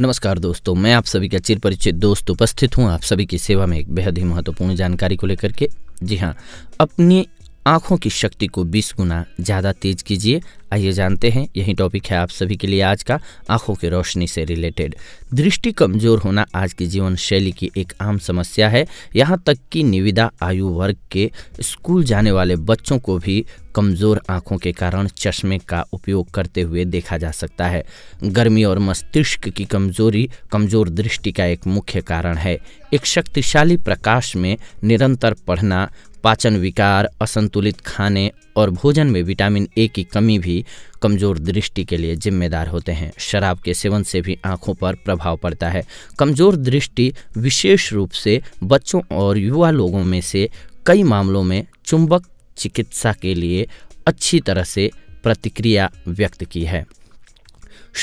नमस्कार दोस्तों मैं आप सभी का चिर परिचित दोस्त उपस्थित हूँ आप सभी की सेवा में एक बेहद ही महत्वपूर्ण जानकारी को लेकर के जी हाँ अपनी आँखों की शक्ति को 20 गुना ज़्यादा तेज कीजिए आइए जानते हैं यही टॉपिक है आप सभी के लिए आज का आंखों की रोशनी से रिलेटेड दृष्टि कमजोर होना आज की जीवन शैली की एक आम समस्या है यहाँ तक कि निविदा आयु वर्ग के स्कूल जाने वाले बच्चों को भी कमज़ोर आंखों के कारण चश्मे का उपयोग करते हुए देखा जा सकता है गर्मी और मस्तिष्क की कमजोरी कमज़ोर दृष्टि का एक मुख्य कारण है एक शक्तिशाली प्रकाश में निरंतर पढ़ना पाचन विकार असंतुलित खाने और भोजन में विटामिन ए की कमी भी कमज़ोर दृष्टि के लिए जिम्मेदार होते हैं शराब के सेवन से भी आंखों पर प्रभाव पड़ता है कमज़ोर दृष्टि विशेष रूप से बच्चों और युवा लोगों में से कई मामलों में चुंबक चिकित्सा के लिए अच्छी तरह से प्रतिक्रिया व्यक्त की है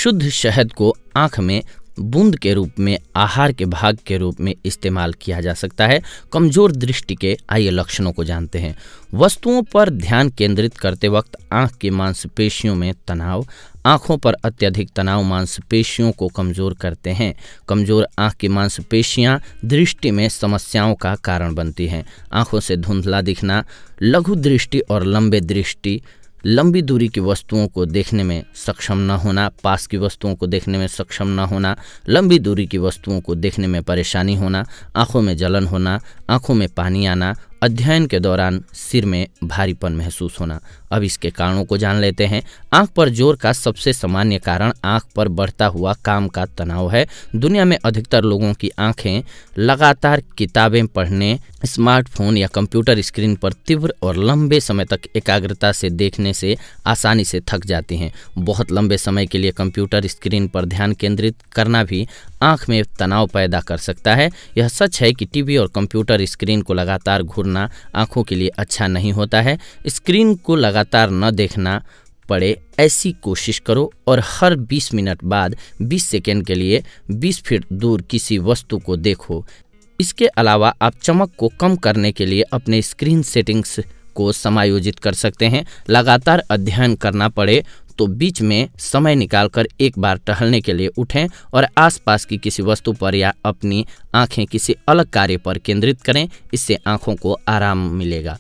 शुद्ध शहद को आँख में बूंद के रूप में आहार के भाग के रूप में इस्तेमाल किया जा सकता है कमजोर दृष्टि के आइए लक्षणों को जानते हैं वस्तुओं पर ध्यान केंद्रित करते वक्त आंख की मांसपेशियों में तनाव आंखों पर अत्यधिक तनाव मांसपेशियों को कमज़ोर करते हैं कमज़ोर आंख की मांसपेशियां दृष्टि में समस्याओं का कारण बनती हैं आंखों से धुंधला दिखना लघु दृष्टि और लंबे दृष्टि लंबी दूरी की वस्तुओं को देखने में सक्षम न होना पास की वस्तुओं को देखने में सक्षम न होना लंबी दूरी की वस्तुओं को देखने में परेशानी होना आंखों में जलन होना आंखों में पानी आना अध्ययन के दौरान सिर में भारीपन महसूस होना अब इसके कारणों को जान लेते हैं आंख पर जोर का सबसे सामान्य कारण आंख पर बढ़ता हुआ काम का तनाव है दुनिया में अधिकतर लोगों की आंखें लगातार किताबें पढ़ने स्मार्टफोन या कंप्यूटर स्क्रीन पर तीव्र और लंबे समय तक एकाग्रता से देखने से आसानी से थक जाती हैं बहुत लंबे समय के लिए कंप्यूटर स्क्रीन पर ध्यान केंद्रित करना भी आंख में तनाव पैदा कर सकता है यह सच है कि टीवी और कंप्यूटर स्क्रीन को लगातार घूरना आंखों के लिए अच्छा नहीं होता है स्क्रीन को लगा लगातार न देखना पड़े ऐसी कोशिश करो और हर 20 मिनट बाद 20 सेकेंड के लिए 20 फीट दूर किसी वस्तु को देखो इसके अलावा आप चमक को कम करने के लिए अपने स्क्रीन सेटिंग्स को समायोजित कर सकते हैं लगातार अध्ययन करना पड़े तो बीच में समय निकालकर एक बार टहलने के लिए उठें और आसपास की किसी वस्तु पर या अपनी आंखें किसी अलग कार्य पर केंद्रित करें इससे आंखों को आराम मिलेगा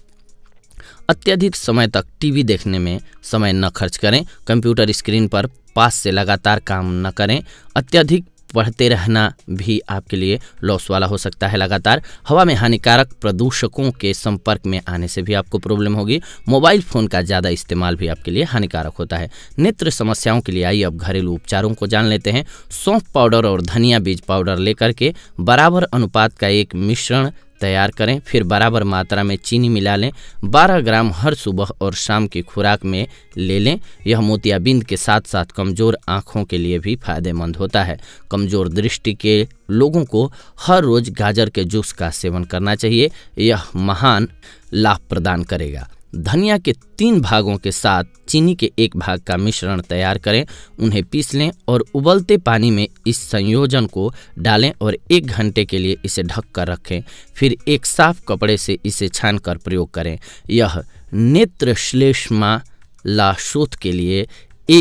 अत्यधिक समय तक टीवी देखने में समय न खर्च करें कंप्यूटर स्क्रीन पर पास से लगातार काम न करें अत्यधिक पढ़ते रहना भी आपके लिए लॉस वाला हो सकता है लगातार हवा में हानिकारक प्रदूषकों के संपर्क में आने से भी आपको प्रॉब्लम होगी मोबाइल फ़ोन का ज़्यादा इस्तेमाल भी आपके लिए हानिकारक होता है नेत्र समस्याओं के लिए आइए अब घरेलू उपचारों को जान लेते हैं सौंफ पाउडर और धनिया बीज पाउडर लेकर के बराबर अनुपात का एक मिश्रण तैयार करें फिर बराबर मात्रा में चीनी मिला लें 12 ग्राम हर सुबह और शाम की खुराक में ले लें यह मोतियाबिंद के साथ साथ कमज़ोर आँखों के लिए भी फायदेमंद होता है कमज़ोर दृष्टि के लोगों को हर रोज़ गाजर के जूस का सेवन करना चाहिए यह महान लाभ प्रदान करेगा धनिया के तीन भागों के साथ चीनी के एक भाग का मिश्रण तैयार करें उन्हें पीस लें और उबलते पानी में इस संयोजन को डालें और एक घंटे के लिए इसे ढक कर रखें फिर एक साफ कपड़े से इसे छान कर प्रयोग करें यह नेत्र श्लेष्मा लाशोथ के लिए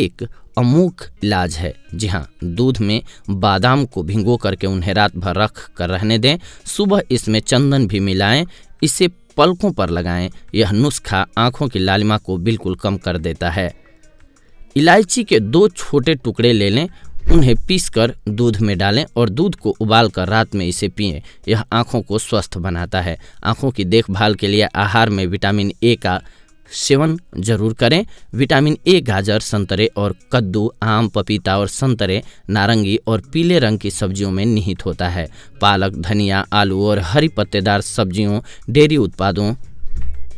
एक अमूक इलाज है जी हाँ दूध में बादाम को भिंगो करके उन्हें रात भर रख कर रहने दें सुबह इसमें चंदन भी मिलाएं इसे पलकों पर लगाएं यह नुस्खा आँखों की लालिमा को बिल्कुल कम कर देता है इलायची के दो छोटे टुकड़े ले लें उन्हें पीसकर दूध में डालें और दूध को उबालकर रात में इसे पिए यह आँखों को स्वस्थ बनाता है आँखों की देखभाल के लिए आहार में विटामिन ए का सेवन जरूर करें विटामिन ए गाजर संतरे और कद्दू आम पपीता और संतरे नारंगी और पीले रंग की सब्जियों में निहित होता है पालक धनिया आलू और हरी पत्तेदार सब्जियों डेयरी उत्पादों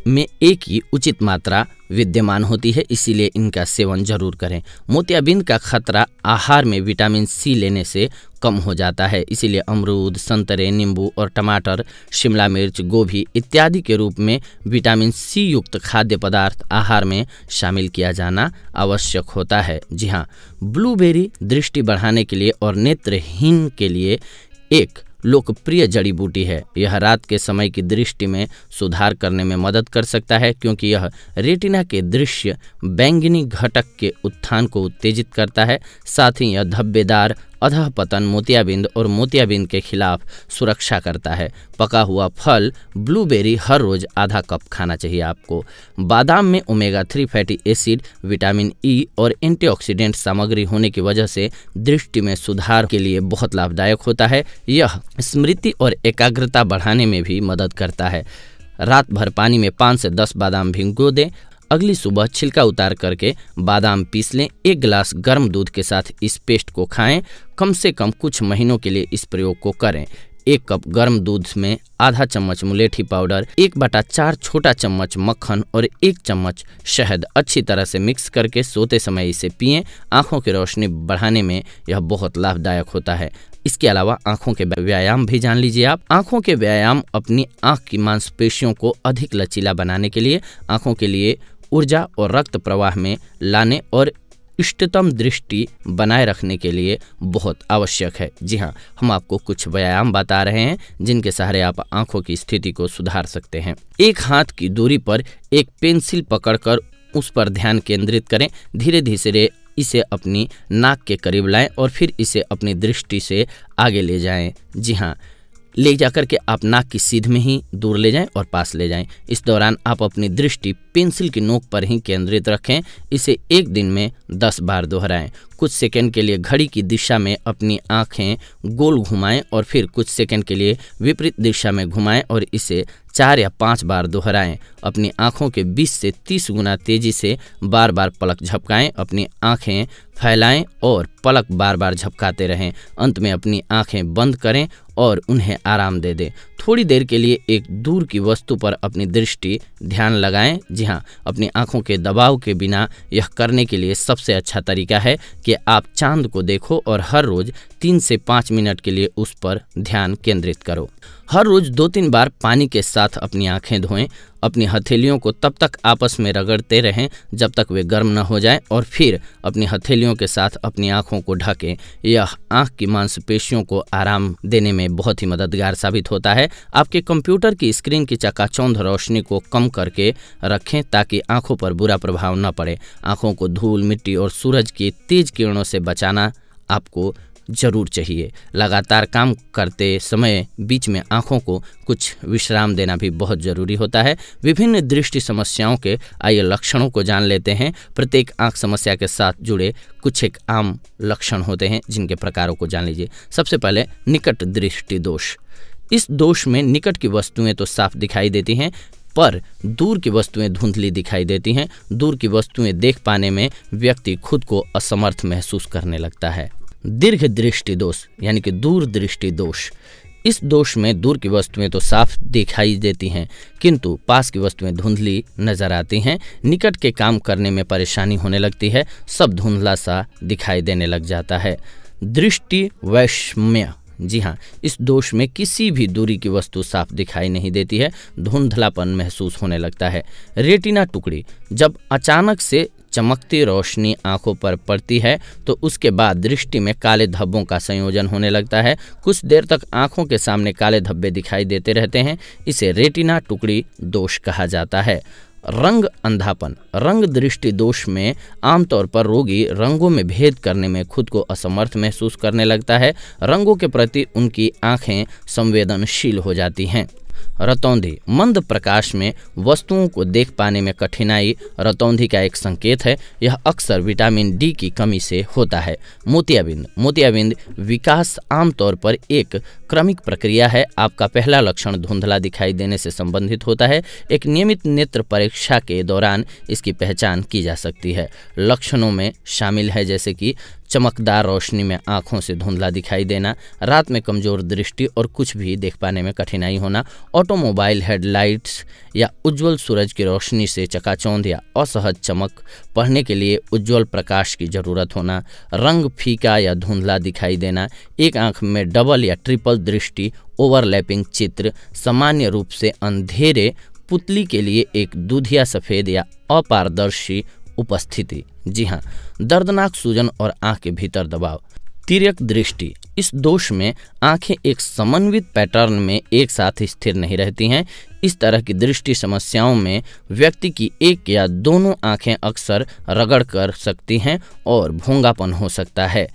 में एक ही उचित मात्रा विद्यमान होती है इसीलिए इनका सेवन जरूर करें मोतियाबिंद का खतरा आहार में विटामिन सी लेने से कम हो जाता है इसीलिए अमरूद संतरे नींबू और टमाटर शिमला मिर्च गोभी इत्यादि के रूप में विटामिन सी युक्त खाद्य पदार्थ आहार में शामिल किया जाना आवश्यक होता है जी हाँ ब्लूबेरी दृष्टि बढ़ाने के लिए और नेत्रहीन के लिए एक लोकप्रिय जड़ी बूटी है यह रात के समय की दृष्टि में सुधार करने में मदद कर सकता है क्योंकि यह रेटिना के दृश्य बैंगनी घटक के उत्थान को उत्तेजित करता है साथ ही यह धब्बेदार अधः पतन मोतियाबिंद और मोतियाबिंद के खिलाफ सुरक्षा करता है पका हुआ फल ब्लूबेरी हर रोज आधा कप खाना चाहिए आपको बादाम में omega three fatty acid vitamin E e और एंटीऑक्सीडेंट सामग्री होने की वजह से दृष्टि में सुधार के लिए बहुत लाभदायक होता है यह स्मृति और एकाग्रता बढ़ाने में भी मदद करता है रात भर पानी में पाँच से दस बादाम भिंगो दें अगली सुबह छिलका उतार करके बादाम पीस लें एक गिलास गर्म दूध के साथ इस पेस्ट को खाएं कम से कम कुछ महीनों के लिए इस प्रयोग को करें एक कप गर्म दूध में आधा चम्मच मुलेठी पाउडर एक बटा चार छोटा चम्मच मक्खन और एक चम्मच शहद अच्छी तरह से मिक्स करके सोते समय इसे पिए आंखों की रोशनी बढ़ाने में यह बहुत लाभदायक होता है इसके अलावा आंखों के व्यायाम भी जान लीजिए आप आंखों के व्यायाम अपनी आंख की मांसपेशियों को अधिक लचीला बनाने के लिए आंखों के लिए ऊर्जा और रक्त प्रवाह में लाने और इष्टतम दृष्टि बनाए रखने के लिए बहुत आवश्यक है जी हाँ हम आपको कुछ व्यायाम बता रहे हैं जिनके सहारे आप आंखों की स्थिति को सुधार सकते हैं एक हाथ की दूरी पर एक पेंसिल पकड़कर उस पर ध्यान केंद्रित करें धीरे धीरे इसे अपनी नाक के करीब लाएं और फिर इसे अपनी दृष्टि से आगे ले जाएं जी हाँ ले जाकर के आप नाक की सीध में ही दूर ले जाएं और पास ले जाएं इस दौरान आप अपनी दृष्टि पेंसिल की नोक पर ही केंद्रित रखें इसे एक दिन में दस बार दोहराएं कुछ सेकंड के लिए घड़ी की दिशा में अपनी आंखें गोल घुमाएं और फिर कुछ सेकंड के लिए विपरीत दिशा में घुमाएं और इसे चार या पांच बार दोहराएं अपनी आंखों के 20 से 30 गुना तेजी से बार बार पलक झपकाएं अपनी आंखें फैलाएं और पलक बार बार झपकाते रहें अंत में अपनी आंखें बंद करें और उन्हें आराम दे दें थोड़ी देर के लिए एक दूर की वस्तु पर अपनी दृष्टि ध्यान लगाएं जी हाँ अपनी आँखों के दबाव के बिना यह करने के लिए सबसे अच्छा तरीका है कि आप चांद को देखो और हर रोज़ तीन से पाँच मिनट के लिए उस पर ध्यान केंद्रित करो हर रोज दो तीन बार पानी के साथ अपनी आंखें धोएं अपनी हथेलियों को तब तक आपस में रगड़ते रहें जब तक वे गर्म न हो जाएं और फिर अपनी हथेलियों के साथ अपनी आंखों को ढकें यह आंख की मांसपेशियों को आराम देने में बहुत ही मददगार साबित होता है आपके कंप्यूटर की स्क्रीन की चकाचौंध रोशनी को कम करके रखें ताकि आंखों पर बुरा प्रभाव न पड़े आंखों को धूल मिट्टी और सूरज की तेज किरणों से बचाना आपको जरूर चाहिए लगातार काम करते समय बीच में आँखों को कुछ विश्राम देना भी बहुत ज़रूरी होता है विभिन्न दृष्टि समस्याओं के आइए लक्षणों को जान लेते हैं प्रत्येक आँख समस्या के साथ जुड़े कुछ एक आम लक्षण होते हैं जिनके प्रकारों को जान लीजिए सबसे पहले निकट दृष्टि दोष इस दोष में निकट की वस्तुएं तो साफ दिखाई देती हैं पर दूर की वस्तुएं धुंधली दिखाई देती हैं दूर की वस्तुएं देख पाने में व्यक्ति खुद को असमर्थ महसूस करने लगता है दीर्घ दृष्टि दोष यानी कि दूर दृष्टि दोष इस दोष में दूर की वस्तुएं तो साफ दिखाई देती हैं किंतु पास की वस्तुएं धुंधली नजर आती हैं निकट के काम करने में परेशानी होने लगती है सब धुंधला सा दिखाई देने लग जाता है दृष्टि वैषम्य जी हाँ इस दोष में किसी भी दूरी की वस्तु साफ दिखाई नहीं देती है धुंधलापन महसूस होने लगता है रेटिना टुकड़ी जब अचानक से चमकती रोशनी आंखों पर पड़ती है तो उसके बाद दृष्टि में काले धब्बों का संयोजन होने लगता है कुछ देर तक आंखों के सामने काले धब्बे दिखाई देते रहते हैं इसे रेटिना टुकड़ी दोष कहा जाता है रंग अंधापन रंग दृष्टि दोष में आमतौर पर रोगी रंगों में भेद करने में खुद को असमर्थ महसूस करने लगता है रंगों के प्रति उनकी आंखें संवेदनशील हो जाती हैं रतौंधी मंद प्रकाश में वस्तुओं को देख पाने में कठिनाई रतौंधी का एक संकेत है यह अक्सर विटामिन डी की कमी से होता है मोतियाबिंद मोतियाबिंद विकास आमतौर पर एक क्रमिक प्रक्रिया है आपका पहला लक्षण धुंधला दिखाई देने से संबंधित होता है एक नियमित नेत्र परीक्षा के दौरान इसकी पहचान की जा सकती है लक्षणों में शामिल है जैसे कि चमकदार रोशनी में आंखों से धुंधला दिखाई देना रात में कमजोर दृष्टि और कुछ भी देख पाने में कठिनाई होना ऑटोमोबाइल हेडलाइट्स या उज्जवल सूरज की रोशनी से चकाचौंध या असहज चमक पढ़ने के लिए उज्जवल प्रकाश की जरूरत होना रंग फीका या धुंधला दिखाई देना एक आंख में डबल या ट्रिपल दृष्टि ओवरलैपिंग चित्र सामान्य रूप से अंधेरे पुतली के लिए एक दूधिया सफ़ेद या अपारदर्शी उपस्थिति जी हाँ दर्दनाक सूजन और आंख के भीतर दबाव तिरक दृष्टि इस दोष में आंखें एक समन्वित पैटर्न में एक साथ स्थिर नहीं रहती हैं इस तरह की दृष्टि समस्याओं में व्यक्ति की एक या दोनों आंखें अक्सर रगड़ कर सकती हैं और भोंगापन हो सकता है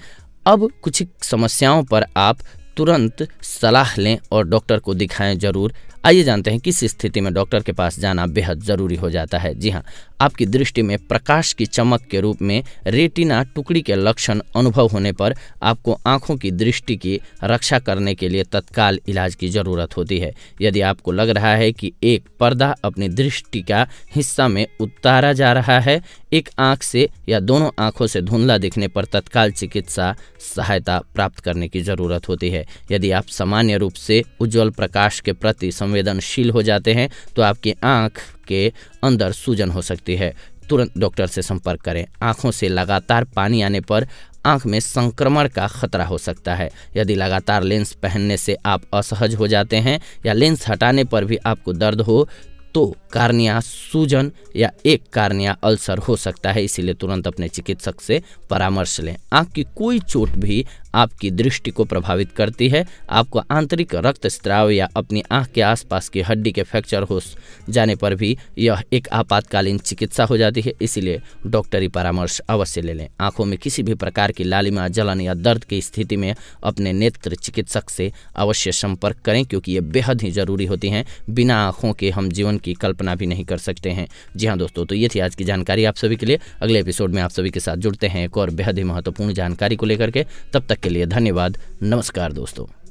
अब कुछ समस्याओं पर आप तुरंत सलाह लें और डॉक्टर को दिखाएं जरूर आइए जानते हैं किस स्थिति में डॉक्टर के पास जाना बेहद ज़रूरी हो जाता है जी हाँ आपकी दृष्टि में प्रकाश की चमक के रूप में रेटिना टुकड़ी के लक्षण अनुभव होने पर आपको आंखों की दृष्टि की रक्षा करने के लिए तत्काल इलाज की ज़रूरत होती है यदि आपको लग रहा है कि एक पर्दा अपनी दृष्टि का हिस्सा में उतारा जा रहा है एक आंख से या दोनों आंखों से धुंधला दिखने पर तत्काल चिकित्सा सहायता प्राप्त करने की ज़रूरत होती है यदि आप सामान्य रूप से उज्ज्वल प्रकाश के प्रति संवेदनशील हो जाते हैं तो आपकी आँख के अंदर सूजन हो सकती है तुरंत डॉक्टर से संपर्क करें आँखों से लगातार पानी आने पर आंख में संक्रमण का खतरा हो सकता है यदि लगातार लेंस पहनने से आप असहज हो जाते हैं या लेंस हटाने पर भी आपको दर्द हो तो कार्निया सूजन या एक कार्निया अल्सर हो सकता है इसीलिए तुरंत अपने चिकित्सक से परामर्श लें आँख की कोई चोट भी आपकी दृष्टि को प्रभावित करती है आपको आंतरिक रक्त स्त्राव या अपनी आंख के आसपास की हड्डी के फ्रैक्चर हो जाने पर भी यह एक आपातकालीन चिकित्सा हो जाती है इसीलिए डॉक्टरी परामर्श अवश्य ले लें आंखों में किसी भी प्रकार की लालिमा जलन या दर्द की स्थिति में अपने नेत्र चिकित्सक से अवश्य संपर्क करें क्योंकि ये बेहद ही ज़रूरी होती हैं बिना आँखों के हम जीवन की कल्पना भी नहीं कर सकते हैं जी हाँ दोस्तों तो ये थी आज की जानकारी आप सभी के लिए अगले एपिसोड में आप सभी के साथ जुड़ते हैं एक और बेहद ही महत्वपूर्ण जानकारी को लेकर के तब तक के लिए धन्यवाद नमस्कार दोस्तों